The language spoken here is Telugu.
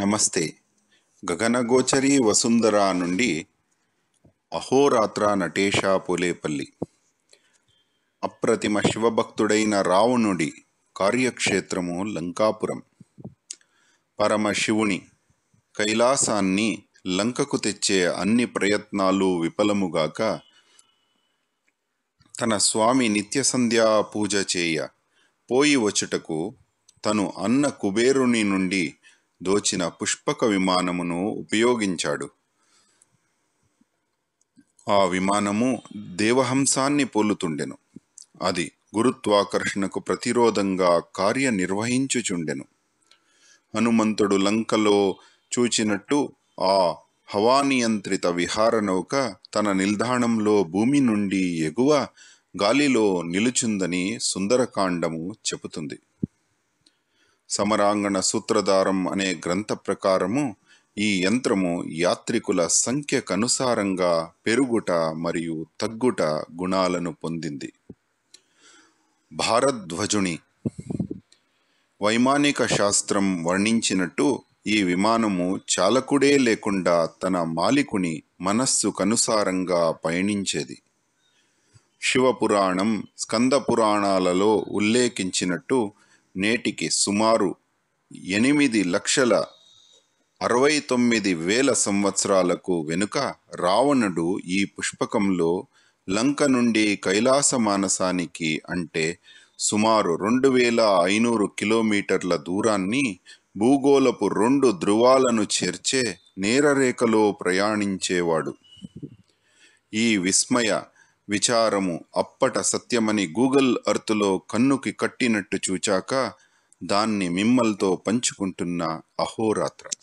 నమస్తే గగనగోచరి వసుందరా నుండి అహోరాత్ర నటేషా పులేపల్లి అప్రతిమ శివభక్తుడైన రావణుడి కార్యక్షేత్రము లంకాపురం పరమశివుని కైలాసాన్ని లంకకు తెచ్చే అన్ని ప్రయత్నాలు విఫలముగాక తన స్వామి నిత్య సంధ్యా పూజ చేయ పోయి వచ్చుటకు తను అన్న కుబేరుని నుండి దోచిన పుష్పక విమానమును ఉపయోగించాడు ఆ విమానము దేవహంసాన్ని పోలుతుండెను అది గురుత్వాకర్షణకు ప్రతిరోధంగా కార్యనిర్వహించుచుండెను హనుమంతుడు లంకలో చూచినట్టు ఆ హవానియంత్రిత నౌక తన నిల్దాణంలో భూమి నుండి ఎగువ గాలిలో నిలుచుందని సుందరకాండము చెబుతుంది సమరాంగణ సూత్రధారం అనే గ్రంథ ప్రకారము ఈ యంత్రము యాత్రికుల సంఖ్యకనుసారంగా పెరుగుట మరియు తగ్గుట గుణాలను పొందింది భారద్వజుని వైమానిక శాస్త్రం వర్ణించినట్టు ఈ విమానము చాలకుడే లేకుండా తన మాలికుని మనస్సుకనుసారంగా పయనించేది శివపురాణం స్కంద పురాణాలలో ఉల్లేఖించినట్టు నేటికి సుమారు ఎనిమిది లక్షల అరవై తొమ్మిది వేల సంవత్సరాలకు వెనుక రావణుడు ఈ పుష్పకంలో లంక నుండి కైలాస మానసానికి అంటే సుమారు రెండు వేల ఐనూరు కిలోమీటర్ల దూరాన్ని భూగోళపు రెండు ధృవాలను చేర్చే నేరరేఖలో ప్రయాణించేవాడు ఈ విస్మయ విచారము అప్పట సత్యమని గూగుల్ అర్త్లో కన్నుకి కట్టినట్టు చూచాక దాన్ని మిమ్మల్తో పంచుకుంటున్న అహోరాత్ర